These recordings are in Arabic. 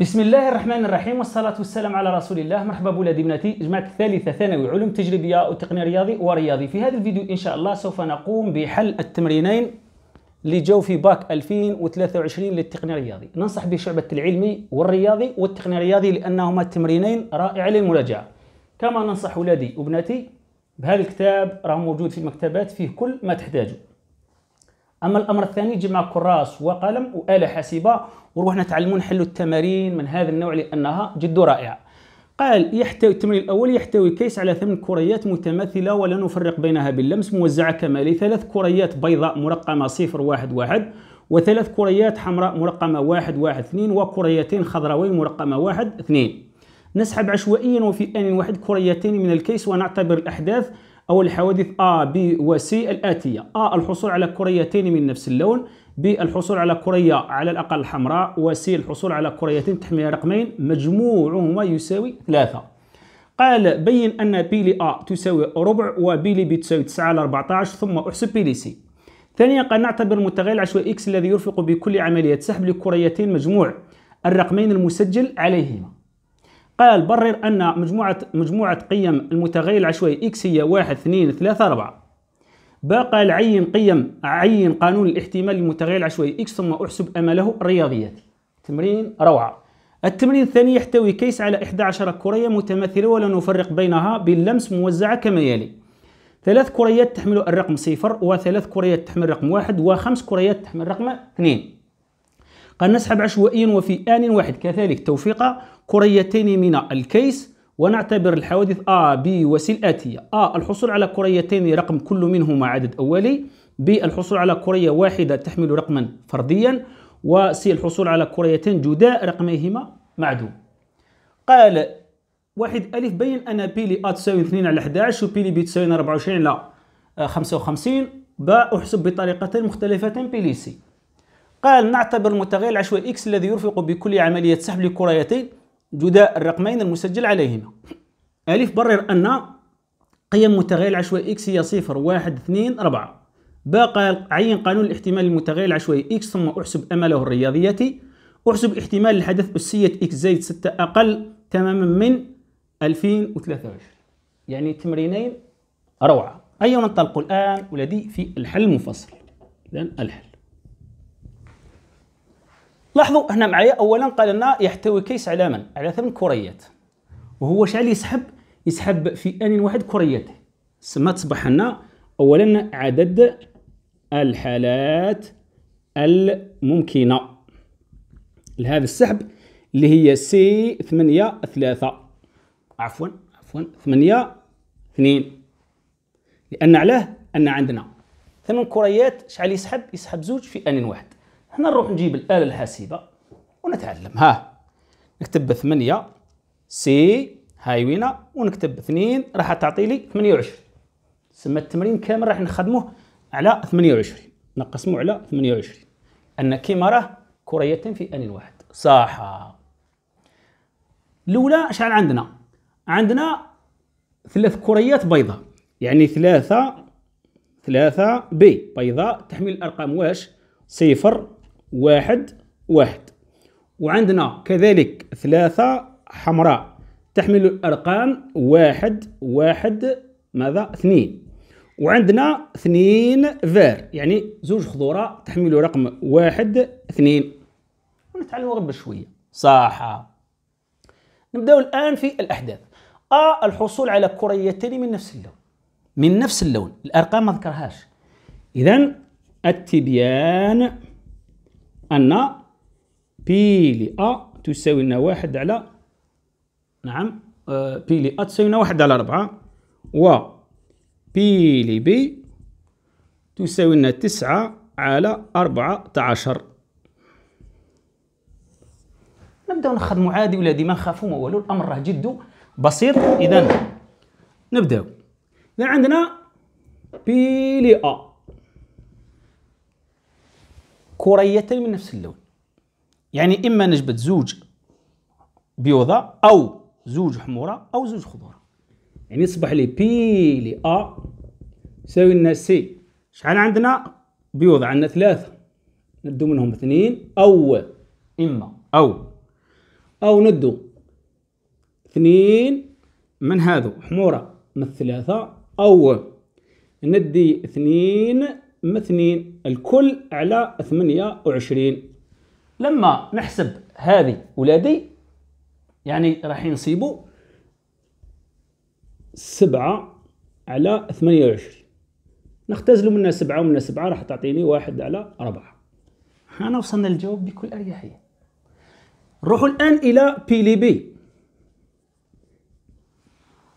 بسم الله الرحمن الرحيم والصلاة والسلام على رسول الله مرحبا بولادي بناتي جماعة الثالثة ثانوي علوم تجريبية وتقنية رياضي ورياضي في هذا الفيديو إن شاء الله سوف نقوم بحل التمرينين اللي جاو في باك 2023 للتقنية الرياضي ننصح بشعبة العلمي والرياضي والتقنية الرياضي لأنهما تمرينين رائع للمراجعة كما ننصح ولادي وبناتي بهذا الكتاب راه موجود في المكتبات فيه كل ما تحتاجه اما الامر الثاني جمع كراس وقلم واله حاسبه وروحنا نتعلموا نحلوا التمارين من هذا النوع لانها جد رائعه قال يحتوي التمرين الاول يحتوي كيس على ثمان كريات متماثله ولا نفرق بينها باللمس موزعه كما لي ثلاث كريات بيضاء مرقمه صفر واحد واحد وثلاث كريات حمراء مرقمه واحد واحد اثنين وكريتين خضراوين مرقمه واحد اثنين نسحب عشوائيا وفي آن واحد كريتين من الكيس ونعتبر الأحداث أو الحوادث A, B و C الآتية A الحصول على كريتين من نفس اللون B الحصول على كرية على الأقل حمراء و C الحصول على كريتين تحمل رقمين مجموعهما يساوي ثلاثة قال بين أن B ل A تساوي ربع و B ل B تساوي 9 على 14 ثم أحسب B ل C ثانيا قال نعتبر المتغير العشوائي X الذي يرفق بكل عملية سحب لكريتين مجموع الرقمين المسجل عليهما قال برر أن مجموعة مجموعة قيم المتغير العشوائي إكس هي واحد اثنين ثلاثة أربعة بقى العين قيم عين قانون الاحتمال المتغير العشوائي إكس ثم أحسب أمله الرياضيات تمرين روعة التمرين الثاني يحتوي كيس على 11 كرية متماثلة ولا نفرق بينها باللمس موزعة كما يلي ثلاث كريات تحمل الرقم صفر وثلاث كريات تحمل رقم واحد وخمس كريات تحمل رقم اثنين قال نسحب عشوائيا وفي آن واحد كذلك توفيق كريتين من الكيس ونعتبر الحوادث A B وسي الآتية A الحصول على كريتين رقم كل منهما عدد أولي B الحصول على كرية واحدة تحمل رقما فرديا وC الحصول على كريتين جداء رقميهما معدوم قال واحد ألف بين أن بي لي A تساوي 2 على 11 بي لي B تساوي 24 على 55 ب أحسب بطريقتين مختلفتين بي لي سي قال نعتبر المتغير العشوائي إكس الذي يرفق بكل عملية سحب لكريتين جداء الرقمين المسجل عليهما ألف برر أن قيم متغير العشوائي إكس هي صفر واحد اثنين أربعة باقى عين قانون الاحتمال المتغير العشوائي إكس ثم أحسب أمله الرياضياتي أحسب احتمال الحدث أسية إكس زائد ستة أقل تماما من 2023 يعني تمرينين روعة أيوة ننطلق الآن ولدي في الحل المفصل إذن الحل لاحظوا هنا معايا اولا قال لنا يحتوي كيس على من على ثمن كريات وهو شحال يسحب يسحب في ان واحد كريات سما تصبح لنا اولا عدد الحالات الممكنه لهذا السحب اللي هي سي 8 3 عفوا عفوا 8 2 لان علاه ان عندنا ثمان كريات شحال يسحب يسحب زوج في ان واحد هنا نروح نجيب الآلة الحاسبة ونتعلم ها نكتب 8 سي هاي وينا ونكتب 2 راح تعطي لي 28 سما التمرين كامل راح نخدموه على 28 نقسموه على 28 أن كيما راه كرية في آن واحد صح الأولى شحال عندنا؟ عندنا ثلاث كريات بيضاء يعني ثلاثة ثلاثة بي بيضاء تحمل الأرقام واش؟ صفر واحد واحد وعندنا كذلك ثلاثة حمراء تحمل الأرقام واحد واحد ماذا اثنين وعندنا اثنين فير يعني زوج خضورة تحمل رقم واحد اثنين ونتعلم غير بشوية صح نبدأ الآن في الأحداث أ الحصول على كريتين من نفس اللون من نفس اللون الأرقام ما ذكرهاش إذا التبيان أن بي لأ تساوي لنا واحد على نعم بي آه، لأ تساوي لنا واحد على ربعة و بي لبي تساوي لنا تسعة على أربعة عشر نبداو نخدمو عادي ولادي ما نخافو ما والو الامر راه جد بسيط اذا نبداو اذا عندنا بي لي ا كريتين من نفس اللون يعني إما نجبد زوج بيوضة أو زوج حمورة أو زوج خضرة يعني يصبح لي بي لي أ يساوي لنا سي شحال عندنا بيوض عندنا ثلاثة ندو منهم اثنين أو إما أو أو ندو اثنين من هذو حمورة من الثلاثة أو ندي اثنين مثنين الكل على 28 لما نحسب هذه ولادي يعني راح نصيبوا سبعة على 28 نختزلوا منها سبعة ومنها سبعة راح تعطيني واحد على أربعة هنا وصلنا للجواب بكل أريحية نروحوا الآن إلى بيلي بي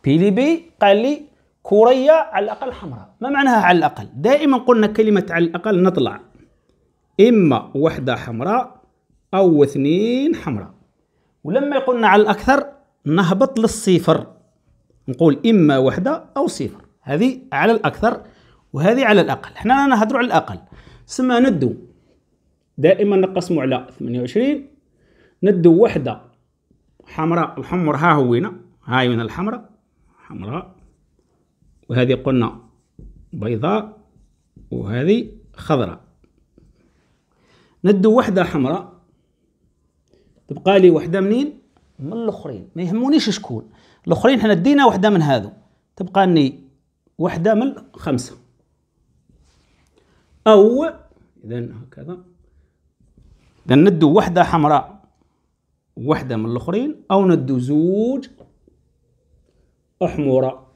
بيلي بي قال لي كوريا على الأقل حمراء ما معناها على الأقل دائما قلنا كلمة على الأقل نطلع إما وحدة حمراء أو اثنين حمراء ولما يقولنا على الأكثر نهبط للصفر نقول إما وحدة أو صفر هذه على الأكثر وهذه على الأقل حنا نهضروا على الأقل سما ندو دائما نقسموا على 28 ندو وحدة حمراء الحمر ها هوينا هاي من الحمراء حمراء وهذه قلنا بيضاء وهذه خضراء ندو وحدة حمراء تبقى لي وحدة منين من الاخرين ما يهمونيش شكون الاخرين حنا دينا وحدة من هذو تبقى لي وحدة من خمسة او اذا هكذا اذا ندو وحدة حمراء وحدة من الاخرين او ندو زوج احمراء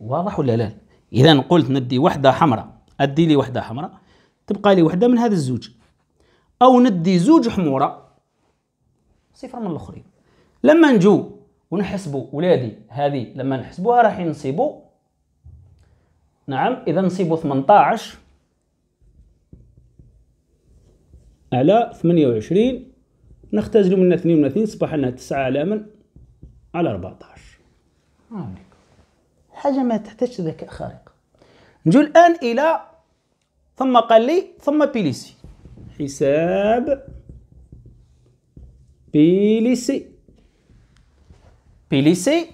واضح ولا لا اذا قلت ندي وحده حمراء ادي لي وحده حمراء تبقى لي وحده من هذا الزوج او ندي زوج حموره صفر من الاخرين لما نجو ونحسبوا ولادي هذه لما نحسبوها راح نصيبوا نعم اذا نصيبوا 18 على 28 نختزلوا منها 32 يصبح لنا 9 على على 14 آمين. حاجه ما تحتاجش ذكاء خارق نجو الان الى ثم قال لي ثم بيليسي حساب بيليسي بيليسي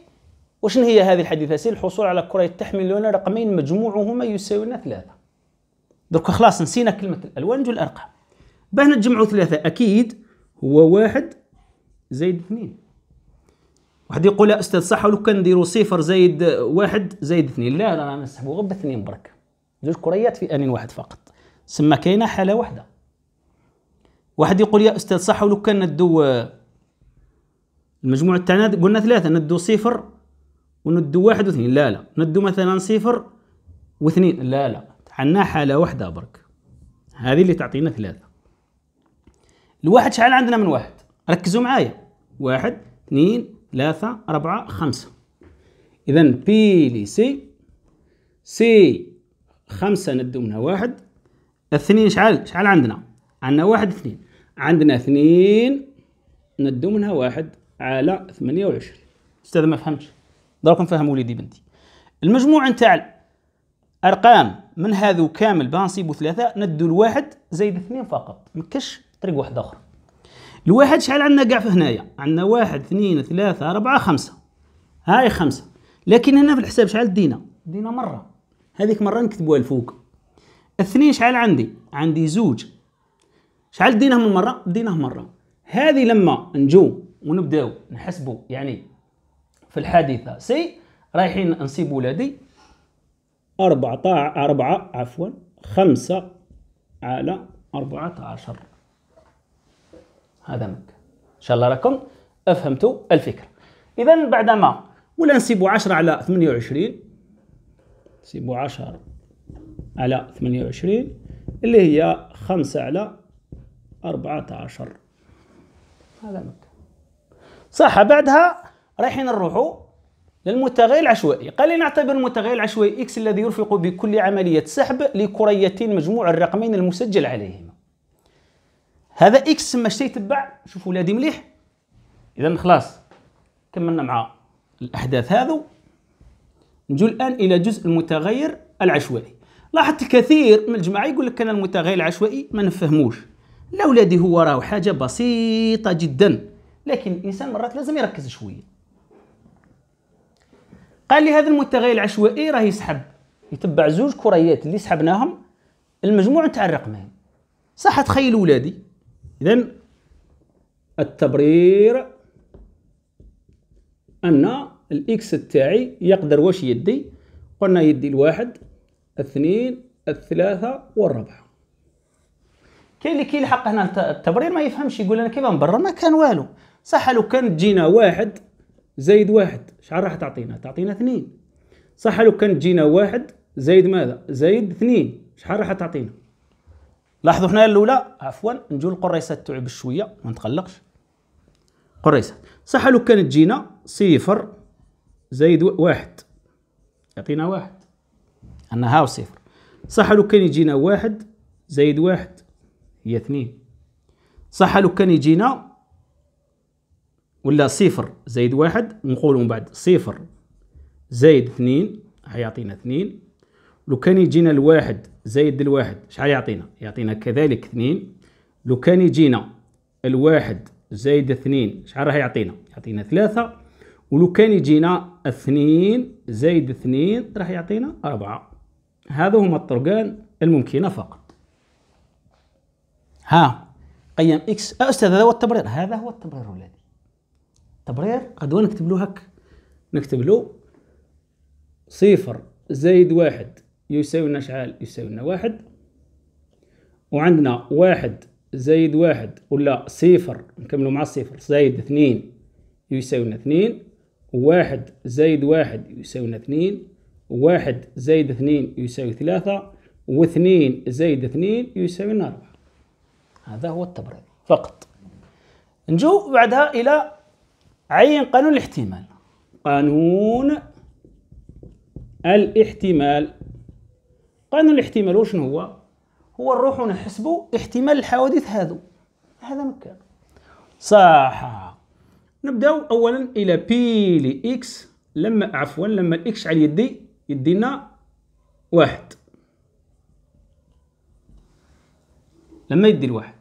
وشنو هي هذه الحديثة سي الحصول على كرة لون رقمين مجموعهما يساوينا ثلاثة درك خلاص نسينا كلمة الألوان نجو الأرقام باه نجمعوا ثلاثة أكيد هو واحد زائد اثنين واحد يقول يا استاذ صح ولو كان نديرو صفر زايد واحد زايد اثنين لا انا نسحبو غير باثنين برك زوج كريات في ان واحد فقط سما كاينه حاله واحده واحد يقول يا استاذ صح ولو كان ندو آه، المجموع تاعنا قلنا ثلاثه ندو صفر وندو واحد واثنين لا لا ندو مثلا صفر واثنين لا لا عندنا حاله واحده برك هذه اللي تعطينا ثلاثه الواحد شحال عندنا من واحد ركزوا معايا واحد اثنين ثلاثة أربعة خمسة إذا بي لي سي سي خمسة ندو منها واحد اثنين شحال شحال عندنا عندنا واحد اثنين عندنا اثنين ندو منها واحد على ثمانية وعشرين أستاذ ما فهمتش دروك نفهم وليدي بنتي المجموع نتاع الأرقام من هذو كامل بها نصيبو ثلاثة ندو الواحد زايد اثنين فقط مكش طريق واحد آخر الواحد شحال عندنا كاع في هنايا عندنا واحد اثنين ثلاثة أربعة خمسة هاي خمسة لكن هنا في الحساب شحال دينا دينا مرة هذيك مرة نكتبوها الفوق اثنين شحال عندي عندي زوج شحال ديناه من مرة ديناه مرة هذه لما نجو ونبداو نحسبوا يعني في الحادثة سي رايحين نصيب ولادي أربعة أربعة عفوا خمسة على أربعة عشر هذا مكة إن شاء الله راكم فهمتوا الفكرة إذا بعدما ولا نسيبوا 10 على 28 نسيبوا 10 على 28 اللي هي 5 على 14 هذا مكة صح بعدها رايحين نروحوا للمتغير العشوائي قال لي نعتبر المتغير العشوائي اكس الذي يرفق بكل عملية سحب لكريتين مجموع الرقمين المسجل عليهما هذا اكس ما شتا يتبع شوفوا ولادي مليح اذا خلاص كملنا مع الاحداث هذو نجو الان الى جزء المتغير العشوائي لاحظت كثير من الجماعه يقول لك انا المتغير العشوائي ما نفهموش لا ولادي هو راهو حاجه بسيطه جدا لكن الانسان مرات لازم يركز شويه قال لي هذا المتغير العشوائي راه يسحب يتبع زوج كريات اللي سحبناهم المجموع نتاع الرقمين صح تخيلوا ولادي إذا التبرير أن الإكس تاعي يقدر واش يدي قلنا يدي الواحد اثنين الثلاثة والربعة كاين اللي كيلحق هنا التبرير ما يفهمش يقول أنا كيف نبرر ما كان والو صح لو كان تجينا واحد زايد واحد شحال راح تعطينا تعطينا اثنين صح لو كان تجينا واحد زايد ماذا زايد اثنين شحال راح تعطينا لاحظوا هنا الاولى عفوا نجيو للقريصات تعب بشويه ما نتقلقش قريصات صح لو كانت تجينا صفر زايد واحد يعطينا واحد ان هاو صفر صح لو كان يجينا واحد زايد واحد هي اثنين صح لو كان يجينا ولا صفر زايد واحد نقولوا من بعد صفر زايد اثنين هيعطينا اثنين لو كان يجينا الواحد زايد الواحد شحال يعطينا يعطينا كذلك اثنين لو كان يجينا الواحد زايد اثنين شحال راح يعطينا يعطينا ثلاثة ولو كان يجينا اثنين زايد اثنين راح يعطينا أربعة هذا هما الطرقان الممكنة فقط ها قيم اكس آه، أستاذ هذا هو التبرير هذا هو التبرير ولادي التبرير غدوة نكتب له هك نكتب له صفر زايد واحد يساوي لنا شحال يساوي لنا واحد وعندنا واحد زايد واحد ولا صفر نكملو مع الصفر زايد اثنين يساوي لنا اثنين واحد زايد واحد يساوي لنا اثنين واحد زايد اثنين يساوي ثلاثة واثنين زايد اثنين يساوي لنا أربعة هذا هو التبرير فقط نجو بعدها إلى عين قانون الاحتمال قانون الاحتمال طبعا الاحتمال وشنو هو هو نروح ونحسبوا احتمال الحوادث هذو هذا مكان صح نبداو اولا الى بي لاكس اكس لما عفوا لما الاكس على يدي يدينا واحد لما يدي الواحد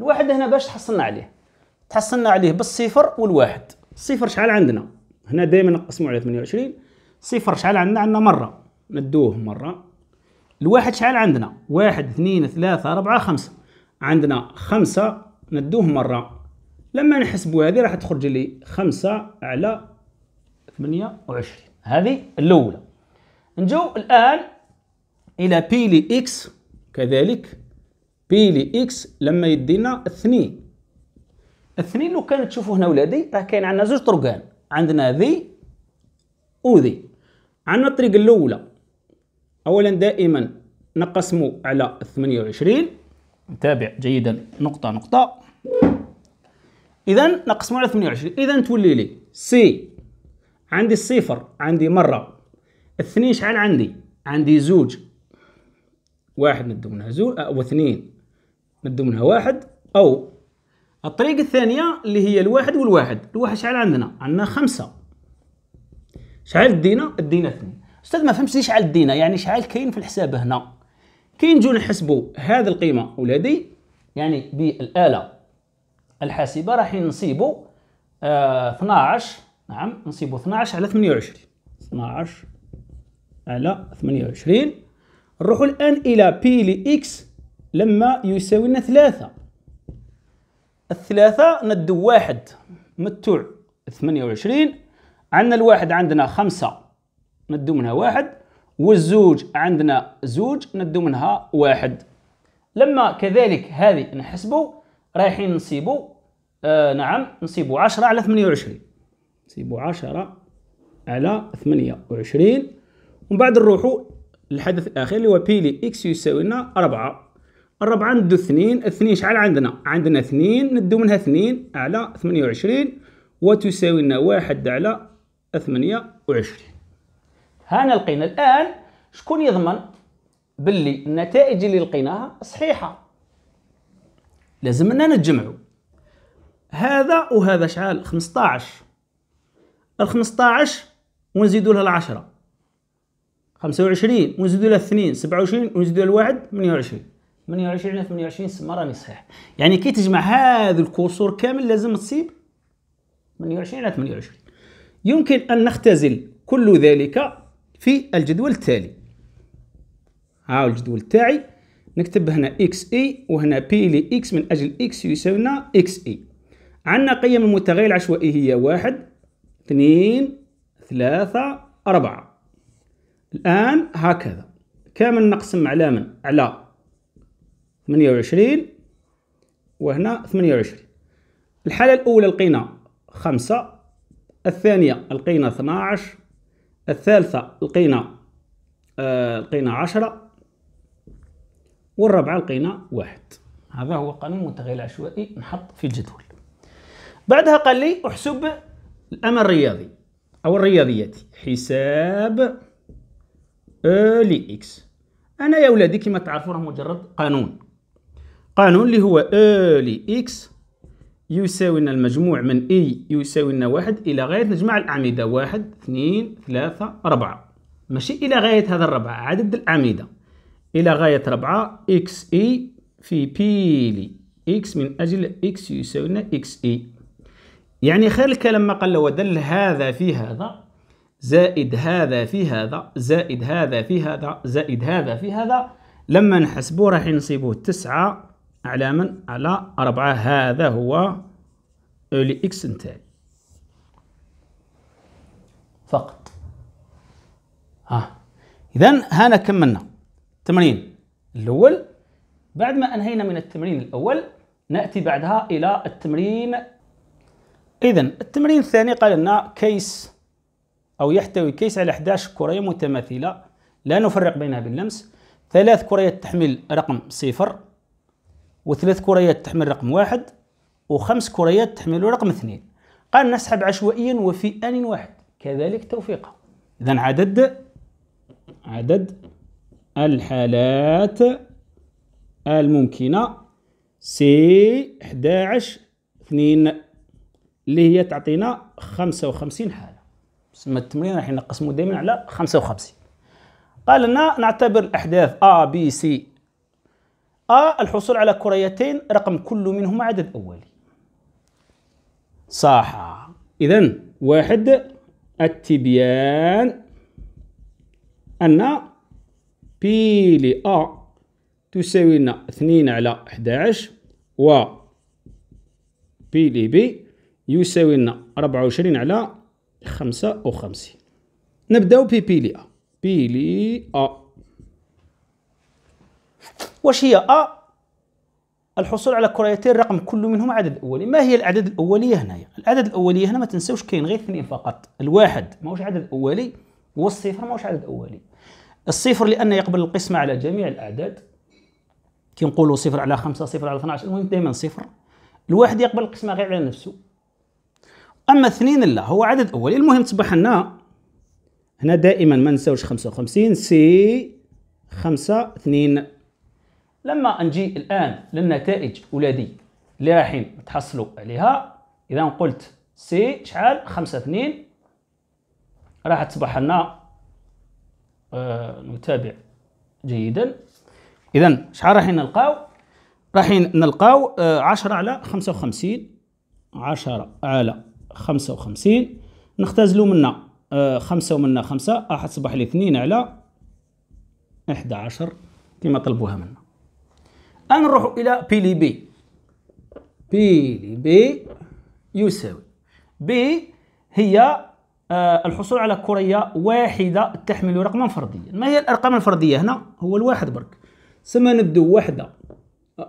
الواحد هنا باش تحصلنا عليه تحصلنا عليه بالصفر والواحد الصفر شحال عندنا هنا دائما نقسمو على 28 صفر شحال عندنا عندنا مره ندوه مره الواحد شحال عندنا واحد اثنين ثلاثة أربعة خمسة عندنا خمسة ندوه مرة لما نحسبوا هذه راح تخرج لي خمسة على ثمانية وعشرين هذه الأولى نجو الآن إلى بي لي إكس كذلك بي لي إكس لما يدينا اثنين اثنين لو كان تشوفوا هنا ولادي راه كاين عندنا زوج طرقان عندنا ذي وذي عندنا الطريق الأولى اولا دائما نقسم على 28 نتابع جيدا نقطه نقطه اذا نقسم على 28 اذا تولي لي سي عندي الصفر عندي مره اثنين شحال عندي عندي زوج واحد ندو منها زوج او اثنين ندو منها واحد او الطريقة الثانية اللي هي الواحد والواحد الواحد شحال عندنا عندنا خمسة شحال دينا دينا اثنين استاذ ما فهمتش شحال دينا يعني شحال كاين في الحساب هنا كي نجيو نحسبوا هذه القيمه ولادي يعني بالاله الحاسبه راح نصيبوا آه 12 نعم نصيبوا 12 على 28 12 على 28 نروحوا الان الى بي لاكس لما يساوي لنا 3 الثلاثة ندو واحد متوع 28 عندنا الواحد عندنا خمسة ندو منها واحد والزوج عندنا زوج ندو منها واحد لما كذلك هذه نحسبو رايحين نصيبه آه نعم نصيبه 10 على 28 نصيبه 10 على 28 ومن بعد نروحو للحدث الاخير اللي هو بي لي اكس يساوي لنا 4 الربعة ندو 2 2 شحال عندنا عندنا 2 ندو منها 2 على 28 وتساوي لنا 1 على 28 هانا لقينا الان شكون يضمن باللي النتائج اللي لقيناها صحيحه لازمنا نتجمعوا هذا وهذا شحال 15 ال 15 ونزيدوا لها 10 25 ونزيدوا لها 2 27 ونزيدوا لها 1 28 28 على 28 سما راني صحيح يعني كي تجمع هذا الكسور كامل لازم تصيب 28 على 28 يمكن ان نختزل كل ذلك في الجدول التالي ها الجدول تاعي نكتب هنا اكس اي e وهنا بي لي اكس من اجل اكس يساوي لنا اكس اي e. عندنا قيم المتغير العشوائي هي واحد اثنين ثلاثة أربعة الآن هكذا كامل نقسم على من؟ على ثمانية وعشرين وهنا ثمانية وعشرين الحالة الأولى لقينا خمسة الثانية لقينا 12 الثالثة لقينا آه، لقينا عشرة والرابعة لقينا واحد هذا هو قانون المنتغي العشوائي نحط في الجدول بعدها قال لي احسب الامر الرياضي او الرياضيات حساب لي اكس انا يا ولادي كما تعرفوا راه مجرد قانون قانون اللي هو لي اكس يساوي لنا المجموع من اي يساوي لنا واحد الى غايه مجمع الاعمده واحد اثنين ثلاثة أربعة ماشي الى غايه هذا الربعه عدد الاعمده الى غايه ربعة اكس اي في بيلي اكس من اجل اكس يساوي لنا اكس اي يعني الكلام ما قال له ودل هذا في هذا زائد هذا في هذا زائد هذا في هذا زائد هذا في هذا لما نحسبه راح نصيبوه تسعة على من؟ على أربعة هذا هو إكس نتاعي فقط ها إذا هنا كملنا التمرين الأول بعد ما أنهينا من التمرين الأول نأتي بعدها إلى التمرين إذا التمرين الثاني قال لنا كيس أو يحتوي كيس على 11 كرة متماثلة لا نفرق بينها باللمس ثلاث كريات تحمل رقم صفر وثلاث كريات تحمل رقم واحد وخمس كريات تحمل رقم اثنين قال نسحب عشوائيا وفي آن واحد كذلك توفيقه إذا عدد عدد الحالات الممكنة سي 11 2 اللي هي تعطينا 55 حالة سما التمرين راح نقسمو دائما على 55 قال لنا نعتبر الأحداث A B C أ الحصول على كريتين رقم كل منهما عدد أولي صح إذا واحد التبيان أن بي لأ تساوي لنا 2 على 11 و بي لبي يساوي لنا 24 على 55 نبداو بي بي لأ بي لأ واش هي أ الحصول على كريتين رقم كل منهما عدد أولي ما هي الأعداد الأولية هنايا الأعداد الأولية هنا ما تنساوش كاين غير اثنين فقط الواحد ماهوش عدد أولي والصفر ماهوش عدد أولي الصفر لأنه يقبل القسمة على جميع الأعداد نقولوا صفر على خمسة صفر على 12 المهم دائما صفر الواحد يقبل القسمة غير على نفسه أما اثنين لا هو عدد أولي المهم تصبح لنا هنا دائما ما نساوش 55 سي 5 2 لما نجي الان للنتائج ولادي اللي رايحين نتحصلوا عليها اذا قلت سي شحال خمسة اثنين راح تصبح لنا آه نتابع جيدا اذا شحال راح نلقاو راح نلقاو آه عشرة على خمسة وخمسين عشرة على خمسة وخمسين نختازلو منا آه خمسة ومنا خمسة راح تصبح لي اثنين على احدى عشر كما طلبوها منا نروح الى بي لي بي بي لي بي يساوي بي هي آه، الحصول على كرية واحدة تحمل رقما فرديا ما هي الأرقام الفردية هنا هو الواحد برك سما نبدو وحدة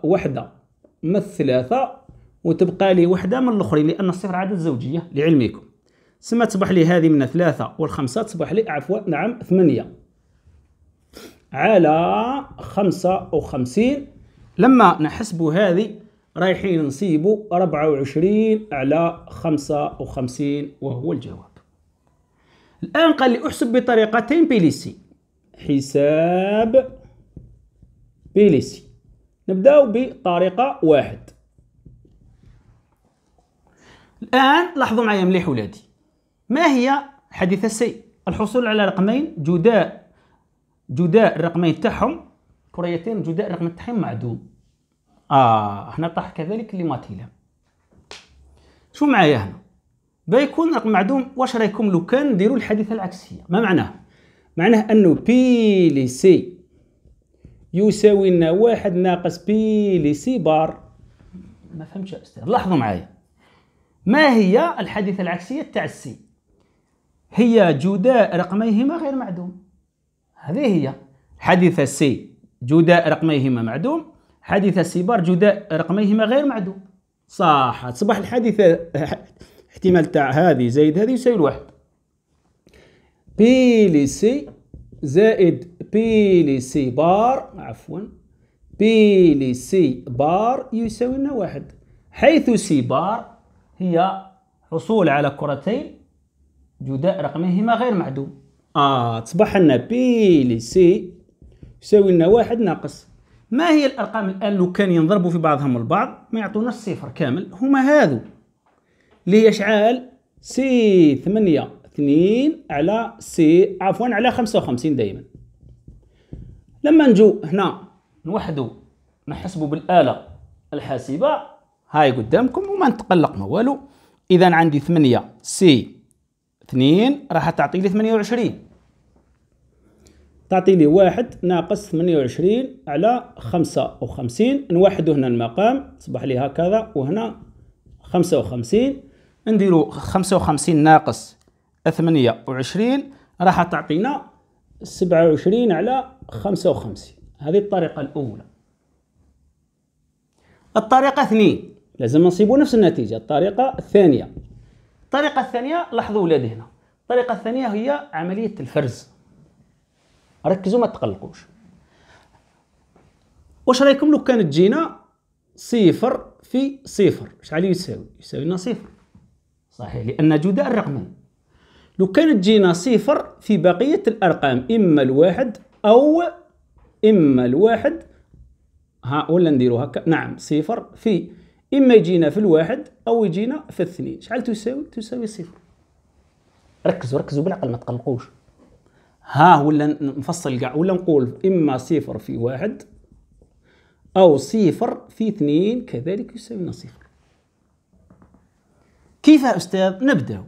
وحدة من الثلاثة وتبقى لي وحدة من الأخرين لأن الصفر عدد زوجية لعلمكم سما تصبح لي هذه من ثلاثة والخمسة تصبح لي عفوا نعم ثمانية على خمسة وخمسين لما نحسبوا هذه رايحين نصيبوا 24 على 55 وهو الجواب الآن قال لي أحسب بطريقتين بيليسي حساب بيليسي نبداو بطريقة واحد الآن لاحظوا معي مليح ولادي ما هي حديث السيء الحصول على رقمين جداء جداء الرقمين تاعهم كريتين جداء رغم التحيم معدوم اه هنا طاح كذلك ماتيلا شو معايا هنا بيكون رقم معدوم واش رايكم لو كان نديروا الحادثه العكسيه ما معناه معناه انه بي لي سي يساوي لنا واحد ناقص بي لي سي بار ما فهمتش استاذ لاحظوا معايا ما هي الحادثه العكسيه تاع السي هي جداء رقميهما غير معدوم هذه هي حادثه سي جداء رقميهما معدوم حادث السبار جداء رقميهما غير معدوم صح تصبح الحادثة احتمال تاع هذه زائد هذه يساوي الواحد بي لي سي زائد بي لي سي بار عفوا بي لي سي بار يساوي لنا واحد حيث سي بار هي حصول على كرتين جداء رقميهما غير معدوم آه تصبح لنا بي لي سي يساوي لنا واحد ناقص ما هي الأرقام الآن لو كان ينضربوا في بعضهم البعض ما يعطوناش صفر كامل هما هادو اللي هي شعال سي ثمانية اثنين على سي عفوا على خمسة وخمسين دايما لما نجو هنا نوحدو نحسبو بالآلة الحاسبة هاي قدامكم وما نتقلق ما والو إذا عندي ثمانية سي اثنين راح تعطي لي ثمانية وعشرين تعطي لي واحد ناقص ثمانية وعشرين على خمسة وخمسين نوحدو هنا المقام تصبح لي هكذا وهنا وخمسين نديرو خمسة وخمسين ناقص ثمانية وعشرين راح تعطينا سبعة وعشرين على خمسة وخمسين هذه الطريقة الأولى الطريقة اثنين لازم نصيبو نفس النتيجة الطريقة الثانية الطريقة الثانية لاحظوا ولادي هنا الطريقة الثانية هي عملية الفرز ركزوا ما تقلقوش واش رايكم لو كانت تجينا صفر في صفر شحال يساوي يساوي لنا صفر صحيح لان جداء الرقمين لو كانت تجينا صفر في بقيه الارقام اما الواحد او اما الواحد ها ولا نديرو هكا نعم صفر في اما يجينا في الواحد او يجينا في الاثنين شحال تساوي تساوي صفر ركزوا ركزوا بالعقل ما تقلقوش ها ولا نفصل كاع ولا نقول اما صفر في واحد او صفر في اثنين كذلك يساوينا صفر كيف يا استاذ نبداو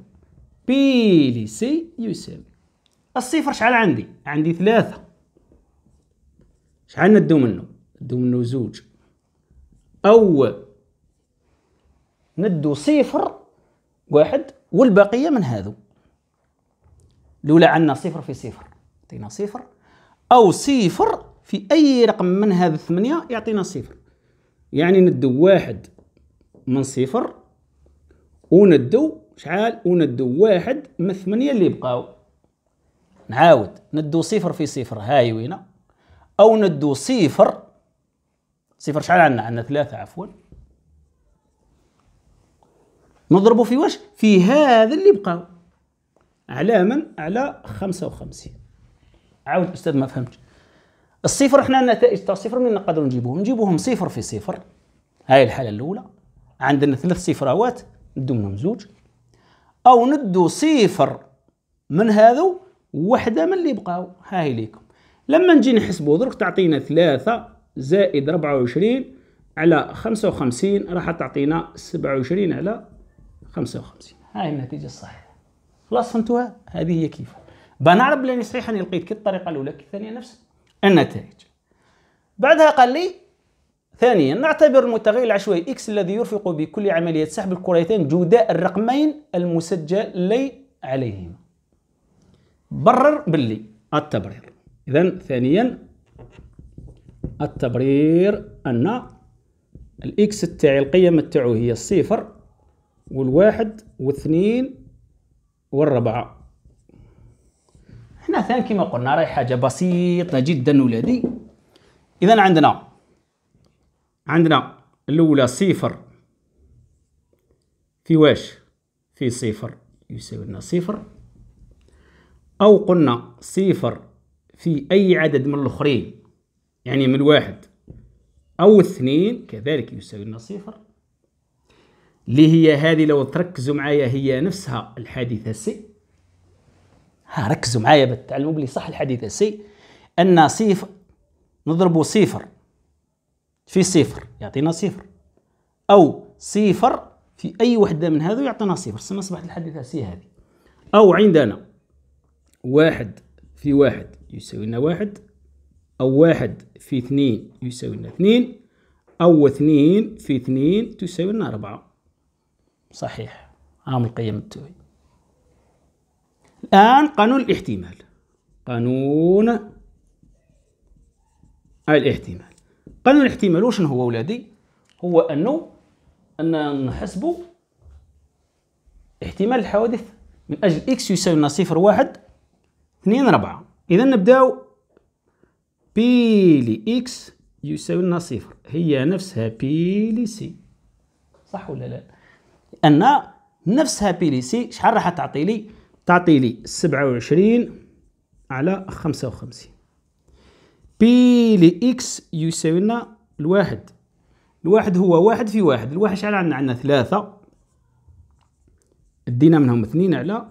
بي لي سي يساوي الصفر شحال عندي عندي ثلاثة شحال ندو منه ندو منه زوج او ندو صفر واحد والبقية من هذو لولا عندنا صفر في صفر يعطينا صفر أو صفر في أي رقم من هذه الثمانية يعطينا صفر يعني ندو واحد من صفر وندو شحال وندو واحد من الثمانية اللي بقاو نعاود ندو صفر في صفر هاي وينا أو ندو صفر صفر شحال عندنا عندنا ثلاثة عفوا نضربو في واش في هذا اللي بقاو على من؟ على 55 عاود استاذ ما فهمتش الصفر حنا النتائج تاع الصفر منين نقدروا نجيبوهم؟ نجيبوهم صفر في صفر هاي الحالة الأولى عندنا ثلاث صفراوات ندو منهم زوج أو ندو صفر من هذو وحدة من اللي بقاو هاي ليكم لما نجي نحسبو درك تعطينا ثلاثة زائد ربعة وعشرين على خمسة وخمسين راح تعطينا سبعة وعشرين على خمسة وخمسين هاي النتيجة الصحيحة خلاص فهمتوها هذه هي كيف بنعرف بلاني صحيح اني لقيت كي الطريقه الاولى كي الثانيه نفس النتائج بعدها قال لي ثانيا نعتبر المتغير العشوائي اكس الذي يرفق بكل عمليه سحب الكريتين جوداء الرقمين المسجلين عليهما برر باللي التبرير اذا ثانيا التبرير ان الاكس تاعي القيم تاعو هي الصفر والواحد واثنين والربعة حنا ثاني كما قلنا راهي حاجة بسيطة جدا ولادي إذا عندنا عندنا الأولى صفر في واش في صفر يساوي لنا صفر أو قلنا صفر في أي عدد من الآخرين يعني من واحد أو اثنين كذلك يساوي لنا صفر اللي هي هذه لو تركزوا معايا هي نفسها الحادثة سي ها ركزوا معايا بتعلموا بلي صح الحادثة سي أن صفر نضربوا صفر في صفر يعطينا صفر أو صفر في أي وحدة من هذو يعطينا صفر سما أصبحت الحادثة سي هذه أو عندنا واحد في واحد يساوي لنا واحد أو واحد في اثنين يساوي لنا اثنين أو اثنين في اثنين تساوي لنا أربعة صحيح عامل القيم التوي الآن قانون الاحتمال قانون الاحتمال قانون الاحتمال واش هو ولادي هو أنه أن نحسب احتمال الحوادث من أجل إكس يساوي لنا صفر واحد اثنين ربعة إذا نبداو بي لإكس يساوي لنا صفر هي نفسها بي لسي صح ولا لا؟ ان نفسها سي شحال راح تعطي لي تعطي لي 27 على 55 بي لي اكس يساوي لنا الواحد الواحد هو واحد في واحد الواحد شحال عندنا عندنا ثلاثة دينا منهم اثنين على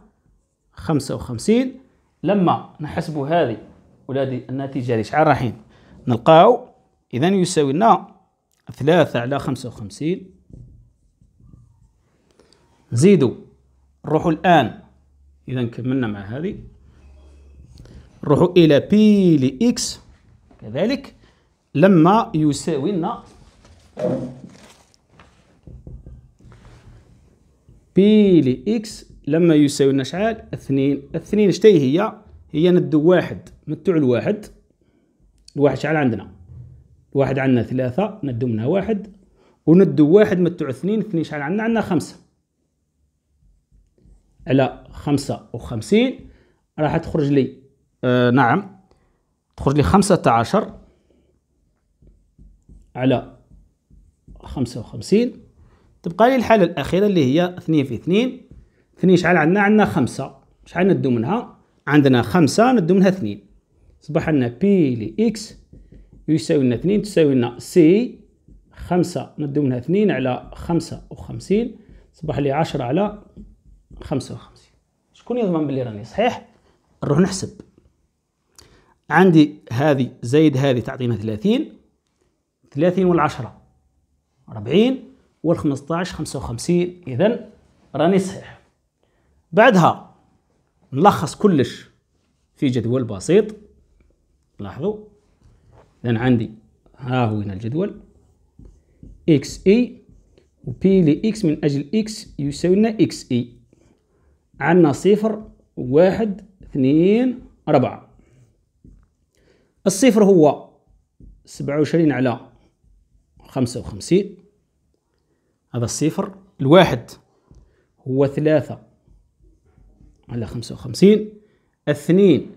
خمسة وخمسين لما نحسبوا هذه ولادي النتيجة اللي شحال رايحين نلقاو إذا يساوي لنا ثلاثة على خمسة وخمسين زيدوا نروحوا الآن إذا كملنا مع هذه نروحوا إلى بي لإكس كذلك لما يساوي لنا بي لإكس لما يساوي لنا شحال اثنين اثنين شتي هي هي ندو واحد متوع الواحد الواحد شحال عندنا الواحد عندنا ثلاثة ندو منها واحد وندو واحد متوع اثنين اثنين شحال عندنا عندنا خمسة على خمسة وخمسين راح تخرج لي آه نعم تخرج لي خمسة عشر على خمسة وخمسين تبقى لي الحالة الأخيرة اللي هي اثنين في اثنين اثنين شحال عندنا عندنا خمسة شحال ندو منها عندنا خمسة ندو منها اثنين صبح عندنا بي لي إكس يساوي لنا اثنين تساوي لنا سي خمسة ندو منها اثنين على خمسة وخمسين صبح لي عشرة على 55 شكون يضمن بلي راني صحيح نروح نحسب عندي هذه زايد هذه تعطينا 30 30 والعشرة 40 وال15 55 اذا راني صحيح بعدها نلخص كلش في جدول بسيط لاحظوا اذا عندي ها هو هنا الجدول اكس اي e، وبي لاكس من اجل اكس يساوي لنا اكس اي e. عندنا صفر واحد اثنين أربعة الصفر هو سبعة وعشرين على خمسة وخمسين هذا الصفر الواحد هو ثلاثة على خمسة وخمسين اثنين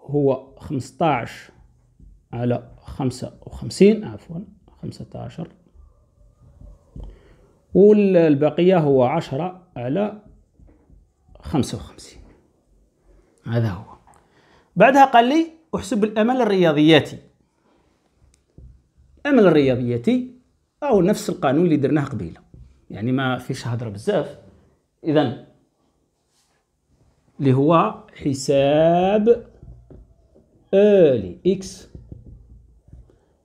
هو خمسطاعش على خمسة وخمسين عفوا خمسة عشر والبقية هو عشرة على 55 هذا هو بعدها قال لي احسب الامل الرياضياتي الامل الرياضياتي او نفس القانون اللي درناه قبيله يعني ما فيش هضره بزاف اذا اللي هو حساب اولي اكس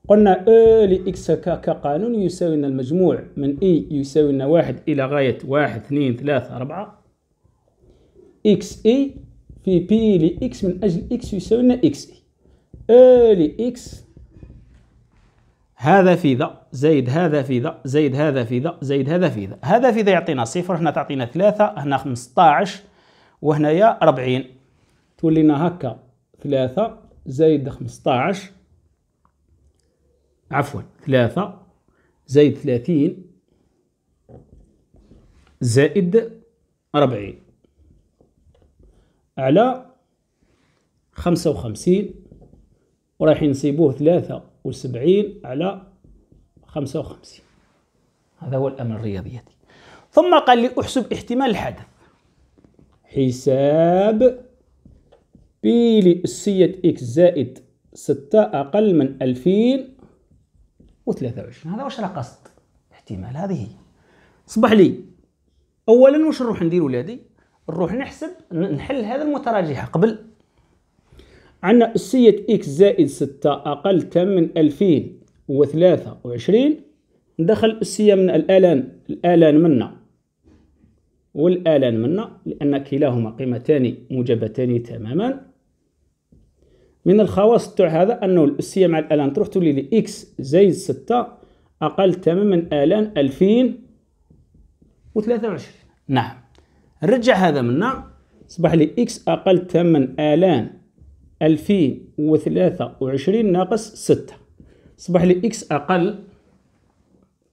قلنا اولي اكس كقانون يساوي لنا المجموع من اي e يساوي لنا واحد الى غايه واحد اثنين ثلاثة أربعة اكس اي في بي لإكس من أجل إكس يساوي لنا إكس إي أ لإكس هذا في ذا زائد هذا في ذا زائد هذا في ذا زائد هذا في ذا هذا في ذا يعطينا صفر هنا تعطينا ثلاثة هنا 15 وهنايا ربعين تولينا هكا ثلاثة زائد 15 عفوا ثلاثة زائد ثلاثين زائد ربعين على خمسة وخمسين ورايحين نصيبوه ثلاثة وسبعين على خمسة وخمسين هذا هو الأمر الرياضياتي ثم قال لي احسب احتمال الحدث حساب بي لأسية إكس زائد ستة أقل من ألفين وثلاثة وعشرين هذا واش راه قصد احتمال هذه هي صبح لي أولا واش نروح ندير ولادي نروح نحسب نحل هذا المتراجحه قبل عندنا أسية إكس زائد ستة أقل تم من ألفين وثلاثة وعشرين ندخل أسية من الآلان الآلان منا والآلان منا لأن كلاهما قيمتان موجبتان تماما من الخواص تاع هذا أنه الأسية مع الآلان تروح تولي لي إكس زائد ستة أقل تماما من آلان ألفين وثلاثة وعشرين نعم نرجع هذا منا صبح لي إكس أقل ثمن آلان ألفين وثلاثة وعشرين ناقص ستة صبح لي إكس أقل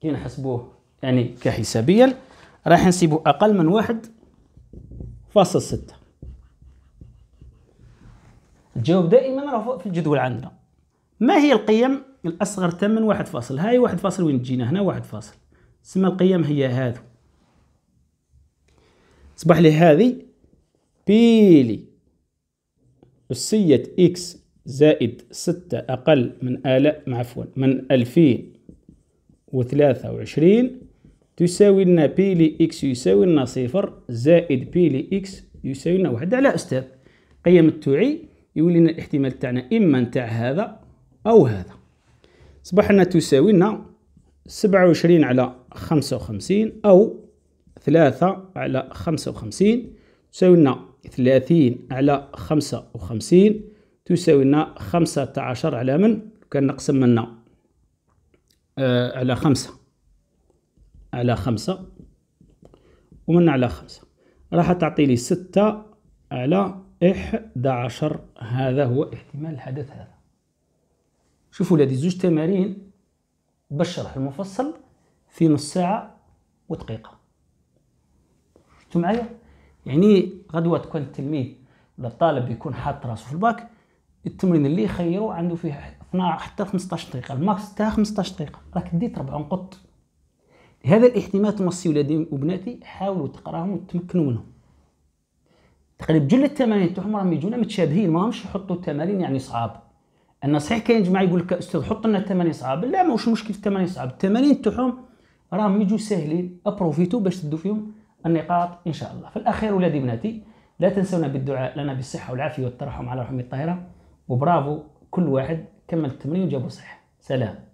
كي نحسبوه يعني كحسابيا راح نسيبو أقل من واحد فاصل ستة الجواب دائما راه في الجدول عندنا ما هي القيم الأصغر ثمن واحد فاصل هاي واحد فاصل وين تجينا هنا واحد فاصل تسمى القيم هي هذو اصبح لي هذه بيلي أسية إكس زائد ستة أقل من آلاف عفوا من ألفين وثلاثة وعشرين تساوي لنا بيلي لي إكس يساوي لنا صفر زائد بيلي لي إكس يساوي لنا واحد على أستاذ قيم التوعي يولي لنا الاحتمال تاعنا إما نتاع هذا أو هذا صبحنا تساوي لنا سبعة وعشرين على خمسة وخمسين أو ثلاثة على خمسة وخمسين تساوي لنا ثلاثين على خمسة وخمسين تساوي لنا خمسة عشر على من كان نقسم منا آه على خمسة على خمسة ومن على خمسة راح تعطي لي ستة على إحدى عشر هذا هو احتمال الحدث هذا شوفوا لدي زوج تمارين بشرح المفصل في نص ساعة ودقيقة انتم معايا؟ يعني غدوه تكون التلميذ ولا الطالب يكون حاط راسه في الباك التمرين اللي يخيروا عنده فيه 12 حتى 15 دقيقه الماكس تاع 15 دقيقه راك ديت ربع نقط لهذا الاهتمام توصي ولادي وبناتي حاولوا تقراهم وتمكنوا منهم تقريبا جل التمارين تاعهم راهم يجونا متشابهين ماهمش يحطوا تمارين يعني صعاب انا صحيح كاين جماعه يقول لك استاذ حط لنا التمارين صعاب لا ماهوش مشكل التمارين صعاب التمارين تاعهم راهم يجوا ساهلين ابروفيتو باش تدو فيهم النقاط إن شاء الله في الأخير ولادي بناتي لا تنسونا بالدعاء لنا بالصحة والعافية والترحم على رحم الطاهرة وبرافو كل واحد كمل التمرين وجابه صح سلام